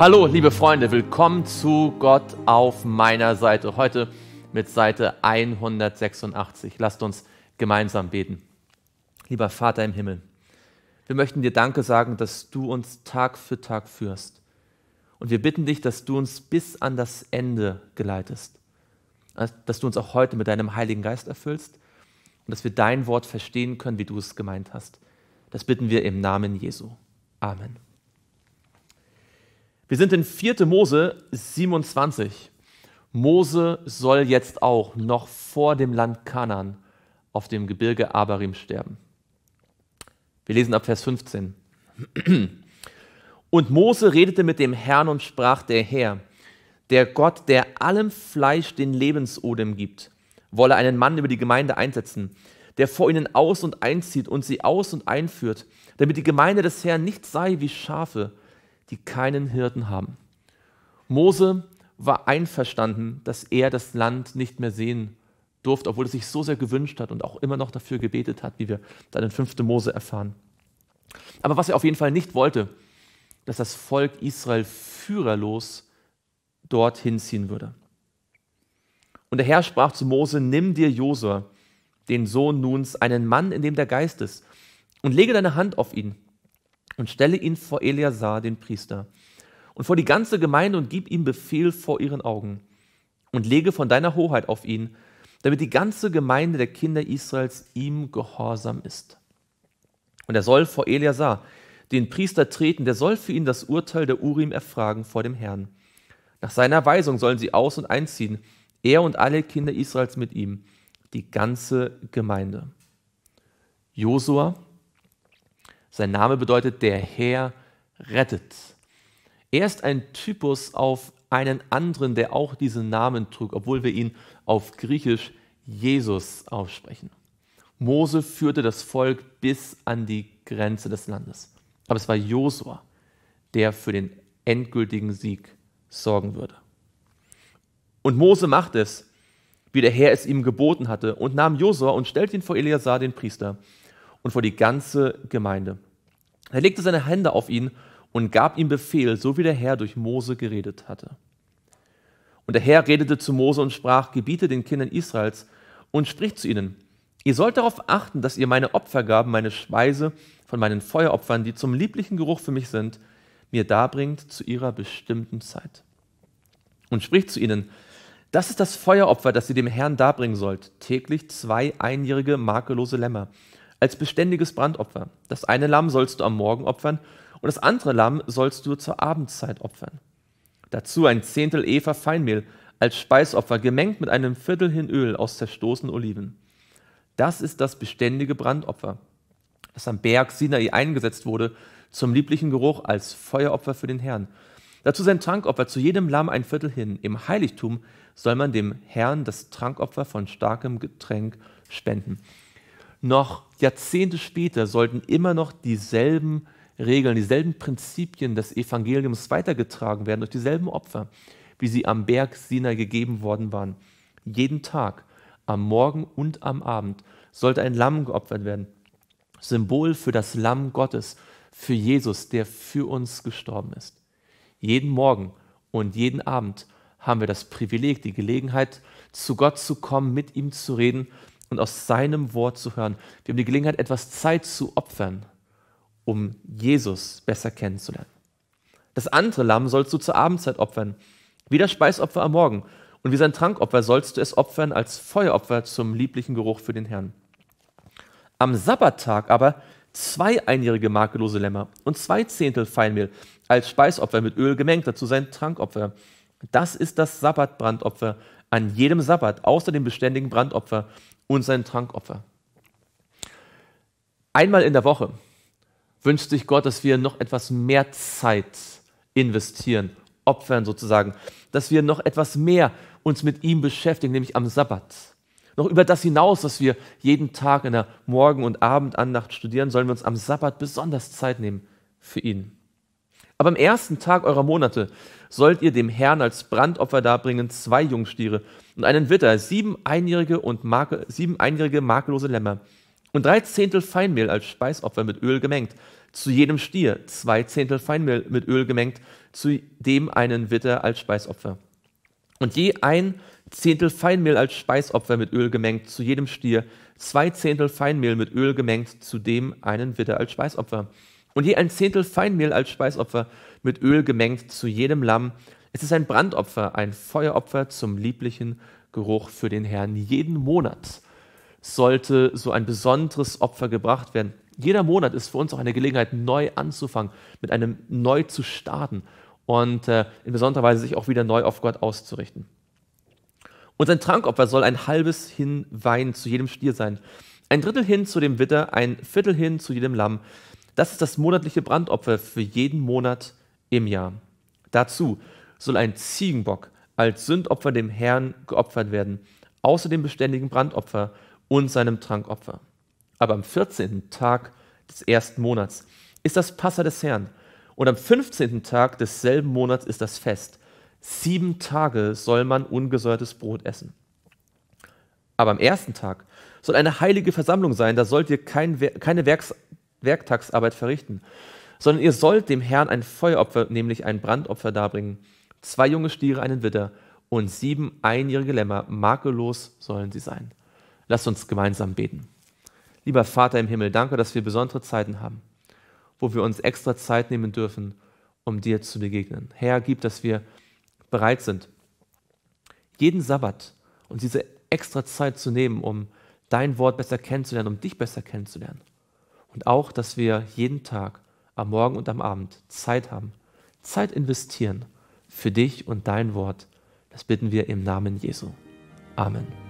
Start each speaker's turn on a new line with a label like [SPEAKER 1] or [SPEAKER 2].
[SPEAKER 1] Hallo, liebe Freunde, willkommen zu Gott auf meiner Seite. Heute mit Seite 186. Lasst uns gemeinsam beten. Lieber Vater im Himmel, wir möchten dir Danke sagen, dass du uns Tag für Tag führst. Und wir bitten dich, dass du uns bis an das Ende geleitest. Dass du uns auch heute mit deinem Heiligen Geist erfüllst und dass wir dein Wort verstehen können, wie du es gemeint hast. Das bitten wir im Namen Jesu. Amen. Wir sind in 4. Mose 27. Mose soll jetzt auch noch vor dem Land Kanan auf dem Gebirge Abarim sterben. Wir lesen ab Vers 15. Und Mose redete mit dem Herrn und sprach, der Herr, der Gott, der allem Fleisch den Lebensodem gibt, wolle einen Mann über die Gemeinde einsetzen, der vor ihnen aus und einzieht und sie aus und einführt, damit die Gemeinde des Herrn nicht sei wie Schafe, die keinen Hirten haben. Mose war einverstanden, dass er das Land nicht mehr sehen durfte, obwohl er sich so sehr gewünscht hat und auch immer noch dafür gebetet hat, wie wir dann in 5. Mose erfahren. Aber was er auf jeden Fall nicht wollte, dass das Volk Israel führerlos dorthin ziehen würde. Und der Herr sprach zu Mose: Nimm dir Josua, den Sohn Nuns, einen Mann, in dem der Geist ist, und lege deine Hand auf ihn und stelle ihn vor Eleazar, den Priester, und vor die ganze Gemeinde und gib ihm Befehl vor ihren Augen und lege von deiner Hoheit auf ihn, damit die ganze Gemeinde der Kinder Israels ihm gehorsam ist. Und er soll vor Eleazar, den Priester, treten, der soll für ihn das Urteil der Urim erfragen vor dem Herrn. Nach seiner Weisung sollen sie aus- und einziehen, er und alle Kinder Israels mit ihm, die ganze Gemeinde. Josua sein Name bedeutet der Herr rettet. Er ist ein Typus auf einen anderen, der auch diesen Namen trug, obwohl wir ihn auf Griechisch Jesus aussprechen. Mose führte das Volk bis an die Grenze des Landes. Aber es war Josua, der für den endgültigen Sieg sorgen würde. Und Mose macht es, wie der Herr es ihm geboten hatte, und nahm Josua und stellte ihn vor Eleazar, den Priester, und vor die ganze Gemeinde. Er legte seine Hände auf ihn und gab ihm Befehl, so wie der Herr durch Mose geredet hatte. Und der Herr redete zu Mose und sprach, gebiete den Kindern Israels und sprich zu ihnen, ihr sollt darauf achten, dass ihr meine Opfergaben, meine Speise von meinen Feueropfern, die zum lieblichen Geruch für mich sind, mir darbringt zu ihrer bestimmten Zeit. Und sprich zu ihnen, das ist das Feueropfer, das ihr dem Herrn darbringen sollt, täglich zwei einjährige makellose Lämmer als beständiges Brandopfer. Das eine Lamm sollst du am Morgen opfern und das andere Lamm sollst du zur Abendzeit opfern. Dazu ein Zehntel Eva Feinmehl als Speisopfer, gemengt mit einem Viertel hin Öl aus zerstoßenen Oliven. Das ist das beständige Brandopfer, das am Berg Sinai eingesetzt wurde, zum lieblichen Geruch als Feueropfer für den Herrn. Dazu sein Trankopfer, zu jedem Lamm ein Viertel hin. Im Heiligtum soll man dem Herrn das Trankopfer von starkem Getränk spenden noch Jahrzehnte später sollten immer noch dieselben Regeln, dieselben Prinzipien des Evangeliums weitergetragen werden durch dieselben Opfer, wie sie am Berg Sinai gegeben worden waren. Jeden Tag, am Morgen und am Abend, sollte ein Lamm geopfert werden. Symbol für das Lamm Gottes, für Jesus, der für uns gestorben ist. Jeden Morgen und jeden Abend haben wir das Privileg, die Gelegenheit, zu Gott zu kommen, mit ihm zu reden und aus seinem Wort zu hören. Wir haben die Gelegenheit, etwas Zeit zu opfern, um Jesus besser kennenzulernen. Das andere Lamm sollst du zur Abendzeit opfern, wie das Speisopfer am Morgen. Und wie sein Trankopfer sollst du es opfern als Feueropfer zum lieblichen Geruch für den Herrn. Am Sabbattag aber zwei einjährige makellose Lämmer und zwei Zehntel Feinmehl als Speisopfer mit Öl gemengt, dazu sein Trankopfer. Das ist das Sabbatbrandopfer an jedem Sabbat, außer dem beständigen Brandopfer, und sein Trankopfer. Einmal in der Woche wünscht sich Gott, dass wir noch etwas mehr Zeit investieren, opfern sozusagen, dass wir noch etwas mehr uns mit ihm beschäftigen, nämlich am Sabbat. Noch über das hinaus, was wir jeden Tag in der Morgen- und Abendannacht studieren, sollen wir uns am Sabbat besonders Zeit nehmen für ihn. Aber am ersten Tag eurer Monate sollt ihr dem Herrn als Brandopfer darbringen zwei Jungstiere und einen Witter, sieben einjährige und makel, sieben einjährige makellose Lämmer und drei Zehntel Feinmehl als Speisopfer mit Öl gemengt, zu jedem Stier zwei Zehntel Feinmehl mit Öl gemengt, zu dem einen Witter als Speisopfer. Und je ein Zehntel Feinmehl als Speisopfer mit Öl gemengt, zu jedem Stier zwei Zehntel Feinmehl mit Öl gemengt, zu dem einen Witter als Speisopfer. Und je ein Zehntel Feinmehl als Speisopfer mit Öl gemengt zu jedem Lamm. Es ist ein Brandopfer, ein Feueropfer zum lieblichen Geruch für den Herrn. Jeden Monat sollte so ein besonderes Opfer gebracht werden. Jeder Monat ist für uns auch eine Gelegenheit, neu anzufangen, mit einem neu zu starten und äh, in besonderer Weise sich auch wieder neu auf Gott auszurichten. Und sein Trankopfer soll ein halbes Hin Wein zu jedem Stier sein, ein Drittel hin zu dem Witter, ein Viertel hin zu jedem Lamm, das ist das monatliche Brandopfer für jeden Monat im Jahr. Dazu soll ein Ziegenbock als Sündopfer dem Herrn geopfert werden, außer dem beständigen Brandopfer und seinem Trankopfer. Aber am 14. Tag des ersten Monats ist das Passer des Herrn und am 15. Tag desselben Monats ist das Fest. Sieben Tage soll man ungesäuertes Brot essen. Aber am ersten Tag soll eine heilige Versammlung sein, da sollt ihr kein, keine Werks, Werktagsarbeit verrichten, sondern ihr sollt dem Herrn ein Feueropfer, nämlich ein Brandopfer darbringen, zwei junge Stiere, einen Widder und sieben einjährige Lämmer, makellos sollen sie sein. Lasst uns gemeinsam beten. Lieber Vater im Himmel, danke, dass wir besondere Zeiten haben, wo wir uns extra Zeit nehmen dürfen, um dir zu begegnen. Herr, gib, dass wir bereit sind, jeden Sabbat uns diese extra Zeit zu nehmen, um dein Wort besser kennenzulernen, um dich besser kennenzulernen. Und auch, dass wir jeden Tag, am Morgen und am Abend, Zeit haben, Zeit investieren für dich und dein Wort. Das bitten wir im Namen Jesu. Amen.